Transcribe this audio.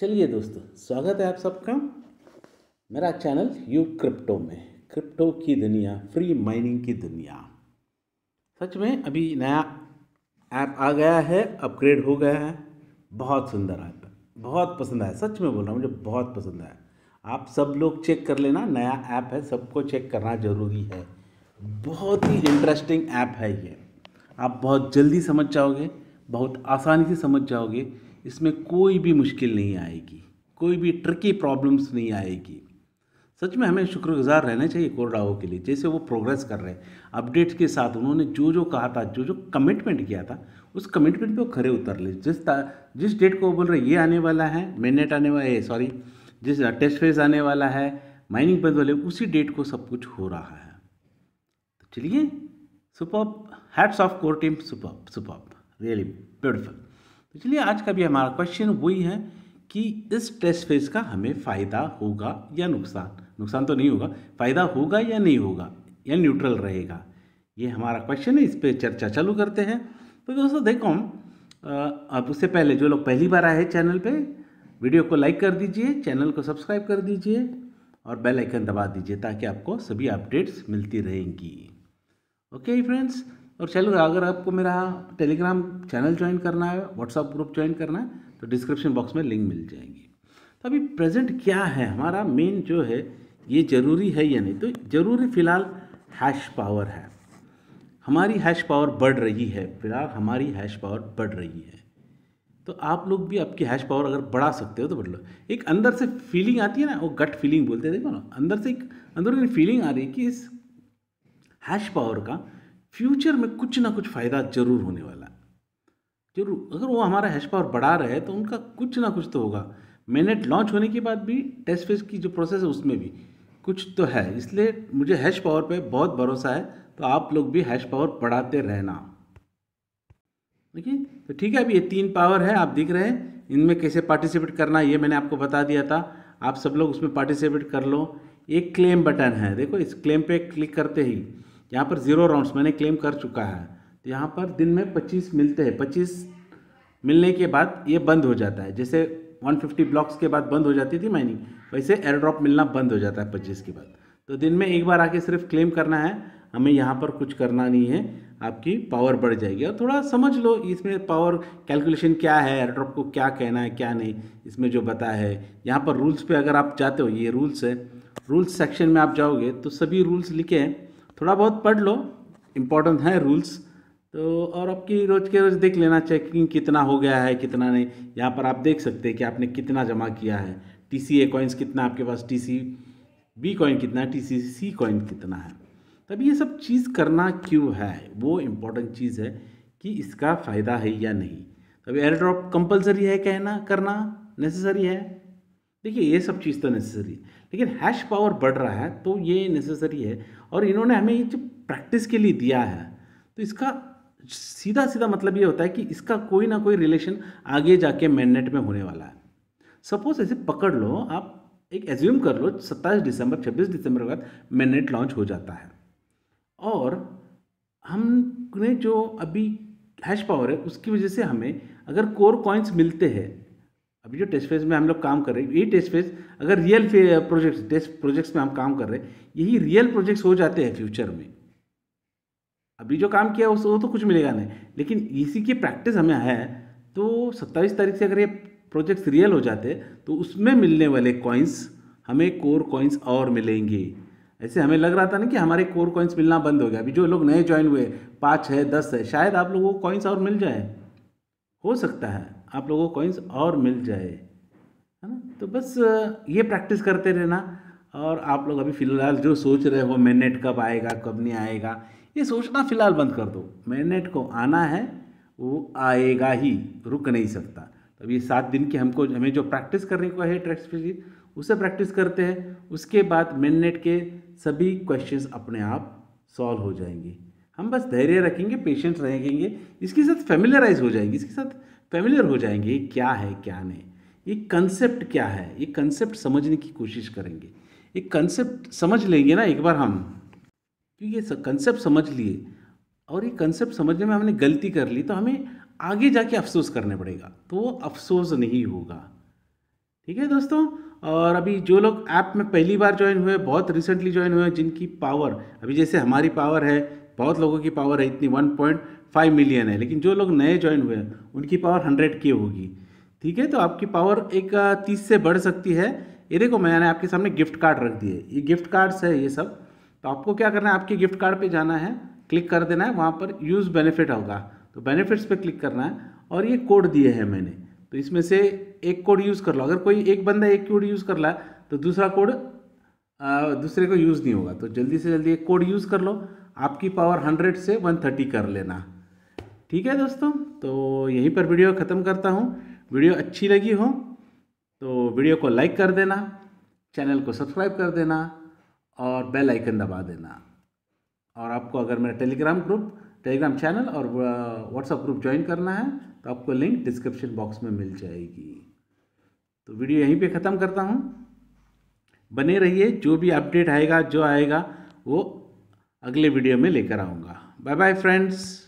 चलिए दोस्तों स्वागत है आप सबका मेरा चैनल यू क्रिप्टो में क्रिप्टो की दुनिया फ्री माइनिंग की दुनिया सच में अभी नया ऐप आ गया है अपग्रेड हो गया है बहुत सुंदर ऐप बहुत पसंद आया सच में बोल रहा हूँ मुझे बहुत पसंद आया आप सब लोग चेक कर लेना नया ऐप है सबको चेक करना ज़रूरी है बहुत ही इंटरेस्टिंग ऐप है ये आप बहुत जल्दी समझ जाओगे बहुत आसानी से समझ जाओगे इसमें कोई भी मुश्किल नहीं आएगी कोई भी ट्रिकी प्रॉब्लम्स नहीं आएगी सच में हमें शुक्रगुजार रहना चाहिए कोरडाओ के लिए जैसे वो प्रोग्रेस कर रहे हैं अपडेट्स के साथ उन्होंने जो जो कहा था जो जो कमिटमेंट किया था उस कमिटमेंट पे वो खड़े उतर ले जिस जिस डेट को बोल रहे ये आने वाला है मेनेट आने वाला है सॉरी जिस टेस्ट फेज आने वाला है माइनिंग बंद वाले उसी डेट को सब कुछ हो रहा है तो चलिए super hats off core team super super really beautiful इसलिए आज का भी हमारा क्वेश्चन वही है कि इस टेस्ट फेज का हमें फ़ायदा होगा या नुकसान नुकसान तो नहीं होगा फ़ायदा होगा या नहीं होगा या न्यूट्रल रहेगा ये हमारा क्वेश्चन है इस पर चर्चा चालू करते हैं तो दोस्तों देखो अब उससे पहले जो लोग पहली बार आए हैं चैनल पे वीडियो को लाइक कर दीजिए चैनल को सब्सक्राइब कर दीजिए और बेल आइकन दबा दीजिए ताकि आपको सभी अपडेट्स मिलती रहेंगी ओके फ्रेंड्स और चलो अगर आपको मेरा टेलीग्राम चैनल ज्वाइन करना है व्हाट्सअप ग्रुप ज्वाइन करना है तो डिस्क्रिप्शन बॉक्स में लिंक मिल जाएंगी तो अभी प्रेजेंट क्या है हमारा मेन जो है ये ज़रूरी है या नहीं तो ज़रूरी फ़िलहाल हैश पावर है हमारी हैश पावर बढ़ रही है फिलहाल हमारी हैश पावर बढ़ रही है तो आप लोग भी आपकी हैश पावर अगर बढ़ा सकते हो तो बढ़ लो एक अंदर से फीलिंग आती है ना वो गट फीलिंग बोलते हैं देखो ना अंदर से एक अंदरूनी फीलिंग आ रही है कि इस हैश पावर का फ्यूचर में कुछ ना कुछ फ़ायदा ज़रूर होने वाला है जरूर अगर वो हमारा हैश पावर बढ़ा रहे हैं तो उनका कुछ ना कुछ तो होगा मेनेट लॉन्च होने के बाद भी टेस्ट फेज की जो प्रोसेस है उसमें भी कुछ तो है इसलिए मुझे हैश पावर पे बहुत भरोसा है तो आप लोग भी हैश पावर बढ़ाते रहना देखिए तो ठीक है अभी ये तीन पावर है आप देख रहे हैं इनमें कैसे पार्टिसिपेट करना ये मैंने आपको बता दिया था आप सब लोग उसमें पार्टिसिपेट कर लो एक क्लेम बटन है देखो इस क्लेम पे क्लिक करते ही यहाँ पर ज़ीरो राउंड्स मैंने क्लेम कर चुका है तो यहाँ पर दिन में पच्चीस मिलते हैं पच्चीस मिलने के बाद ये बंद हो जाता है जैसे 150 ब्लॉक्स के बाद बंद हो जाती थी माइनिंग वैसे एयर ड्रॉप मिलना बंद हो जाता है पच्चीस के बाद तो दिन में एक बार आके सिर्फ क्लेम करना है हमें यहाँ पर कुछ करना नहीं है आपकी पावर बढ़ जाएगी और थोड़ा समझ लो इसमें पावर कैलकुलेशन क्या है ड्रॉप को क्या कहना है क्या नहीं इसमें जो बताया है यहाँ पर रूल्स पर अगर आप जाते हो ये रूल्स है रूल्स सेक्शन में आप जाओगे तो सभी रूल्स लिखे हैं थोड़ा बहुत पढ़ लो इम्पॉर्टेंट हैं रूल्स तो और आपकी रोज़ के रोज़ देख लेना चेकिंग कितना हो गया है कितना नहीं यहाँ पर आप देख सकते हैं कि आपने कितना जमा किया है टी सी ए कॉइन्स कितना आपके पास टी सी बी कॉइन कितना है टी सी सी कॉइन कितना है तब ये सब चीज़ करना क्यों है वो इम्पोर्टेंट चीज़ है कि इसका फ़ायदा है या नहीं तब एयर ड्रॉप कंपलसरी है कहना करना नेसेसरी है देखिए ये सब चीज़ तो नेसेसरी लेकिन हैश पावर बढ़ रहा है तो ये नेसेसरी है और इन्होंने हमें ये जो प्रैक्टिस के लिए दिया है तो इसका सीधा सीधा मतलब ये होता है कि इसका कोई ना कोई रिलेशन आगे जाके मैनेट में होने वाला है सपोज ऐसे पकड़ लो आप एक एज्यूम कर लो सत्ताईस दिसंबर छब्बीस दिसंबर के बाद मैनेट लॉन्च हो जाता है और हमने जो अभी हैश पावर है उसकी वजह से हमें अगर कोर कॉइन्स मिलते हैं अभी जो टेस्ट फेज में हम लोग काम कर रहे हैं यही टेस्ट फेज अगर रियल प्रोजेक्ट्स टेस्ट प्रोजेक्ट्स में हम काम कर रहे हैं यही रियल प्रोजेक्ट्स हो जाते हैं फ्यूचर में अभी जो काम किया वो तो कुछ मिलेगा नहीं लेकिन इसी की प्रैक्टिस हमें है तो सत्ताईस तारीख से अगर ये प्रोजेक्ट्स रियल हो जाते तो उसमें मिलने वाले कॉइन्स हमें कोर कॉइन्स और मिलेंगे ऐसे हमें लग रहा था ना कि हमारे कोर कॉइन्स मिलना बंद हो गया अभी जो लोग नए ज्वाइन हुए पाँच है दस है शायद आप लोग को कॉइन्स और मिल जाए हो सकता है आप लोगों को कॉइन्स और मिल जाए है ना तो बस ये प्रैक्टिस करते रहना और आप लोग अभी फ़िलहाल जो सोच रहे हो मैनेट कब आएगा कब नहीं आएगा ये सोचना फ़िलहाल बंद कर दो मैनेट को आना है वो आएगा ही रुक नहीं सकता तो ये सात दिन की हमको हमें जो प्रैक्टिस करने को है ट्रैक्स उसे प्रैक्टिस करते हैं उसके बाद मैनेट के सभी क्वेश्चंस अपने आप सॉल्व हो जाएंगे हम बस धैर्य रखेंगे पेशेंस रहेंगे इसके साथ फेमिलराइज हो जाएंगे इसके साथ फेमिलियर हो जाएंगे क्या है क्या नहीं ये कंसेप्ट क्या है ये कंसेप्ट समझने की कोशिश करेंगे ये कंसेप्ट समझ लेंगे ना एक बार हम क्योंकि ये कंसेप्ट समझ लिए और ये कंसेप्ट समझने में हमने गलती कर ली तो हमें आगे जाके अफसोस करने पड़ेगा तो वो अफसोस नहीं होगा ठीक है दोस्तों और अभी जो लोग ऐप में पहली बार ज्वाइन हुए बहुत रिसेंटली ज्वाइन हुए जिनकी पावर अभी जैसे हमारी पावर है बहुत लोगों की पावर है इतनी वन पॉइंट फाइव मिलियन है लेकिन जो लोग नए ज्वाइन हुए हैं उनकी पावर हंड्रेड के होगी ठीक है तो आपकी पावर एक तीस से बढ़ सकती है ये देखो मैंने आपके सामने गिफ्ट कार्ड रख दिए ये गिफ्ट कार्ड्स है ये सब तो आपको क्या करना है आपके गिफ्ट कार्ड पे जाना है क्लिक कर देना है वहाँ पर यूज़ बेनिफिट होगा तो बेनिफिट्स पे क्लिक करना है और ये कोड दिए हैं मैंने तो इसमें से एक कोड यूज़ कर लो अगर कोई एक बंदा एक कोड यूज़ कर ला तो दूसरा कोड दूसरे को यूज़ नहीं होगा तो जल्दी से जल्दी एक कोड यूज़ कर लो आपकी पावर हंड्रेड से वन थर्टी कर लेना ठीक है दोस्तों तो यहीं पर वीडियो ख़त्म करता हूँ वीडियो अच्छी लगी हो तो वीडियो को लाइक कर देना चैनल को सब्सक्राइब कर देना और बेल आइकन दबा देना और आपको अगर मेरा टेलीग्राम ग्रुप टेलीग्राम चैनल और व्हाट्सएप ग्रुप ज्वाइन करना है तो आपको लिंक डिस्क्रिप्शन बॉक्स में मिल जाएगी तो वीडियो यहीं पे ख़त्म करता हूँ बने रहिए जो भी अपडेट आएगा जो आएगा वो अगले वीडियो में लेकर आऊँगा बाय बाय फ्रेंड्स